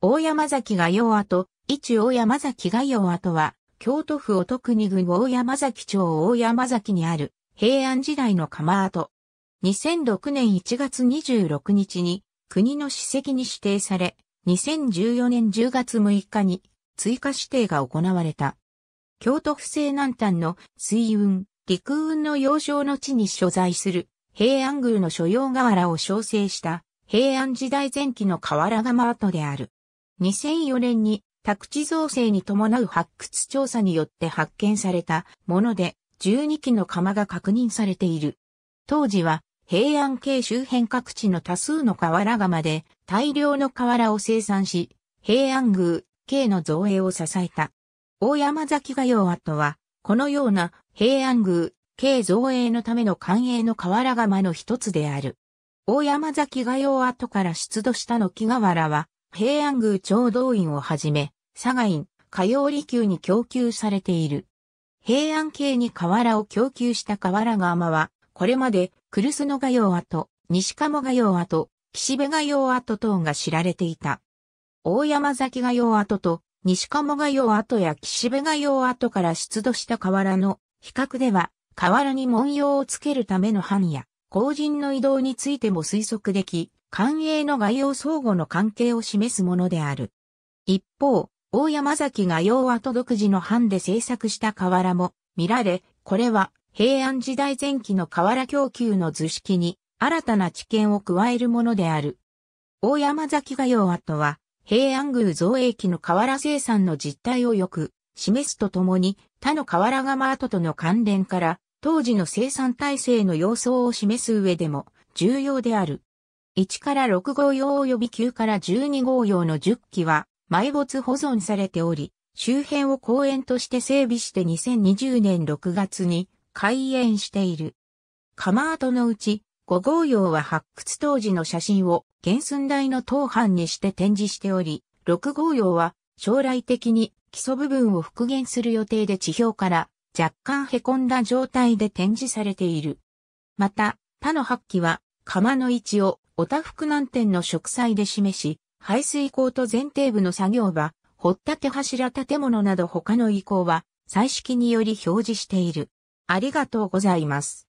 大山崎が用跡、一大山崎が用跡は、京都府乙国郡大山崎町大山崎にある平安時代の釜跡。2006年1月26日に国の史跡に指定され、2014年10月6日に追加指定が行われた。京都府西南端の水運、陸運の要衝の地に所在する平安宮の所要瓦を称成した平安時代前期の瓦釜跡である。2004年に宅地造成に伴う発掘調査によって発見されたもので12基の窯が確認されている。当時は平安系周辺各地の多数の瓦窯で大量の瓦を生産し、平安宮、系の造営を支えた。大山崎画用跡は、このような平安宮、系造営のための官営の瓦窯の一つである。大山崎画用跡から出土したの木瓦は、平安宮長道院をはじめ、佐賀院、火曜離宮に供給されている。平安系に瓦を供給した瓦釜は、これまで、クスノ画用跡、西鴨画用跡、岸辺画用跡等が知られていた。大山崎画用跡と、西鴨画用跡や岸辺画用跡から出土した瓦の比較では、瓦に文様をつけるための囲や、後人の移動についても推測でき、官営の概要相互の関係を示すものである。一方、大山崎が洋跡独自の版で制作した瓦も見られ、これは平安時代前期の瓦供給の図式に新たな知見を加えるものである。大山崎画洋跡とは、平安宮造営期の瓦生産の実態をよく示すとともに、他の瓦窯跡との関連から当時の生産体制の様相を示す上でも重要である。1から6号用及び9から12号用の10機は埋没保存されており、周辺を公園として整備して2020年6月に開園している。釜跡のうち5号用は発掘当時の写真を原寸大の当班にして展示しており、6号用は将来的に基礎部分を復元する予定で地表から若干凹んだ状態で展示されている。また、他の発揮は、釜の位置を、おたふく南天の植栽で示し、排水口と前提部の作業場、掘ったて柱建物など他の遺構は、彩色により表示している。ありがとうございます。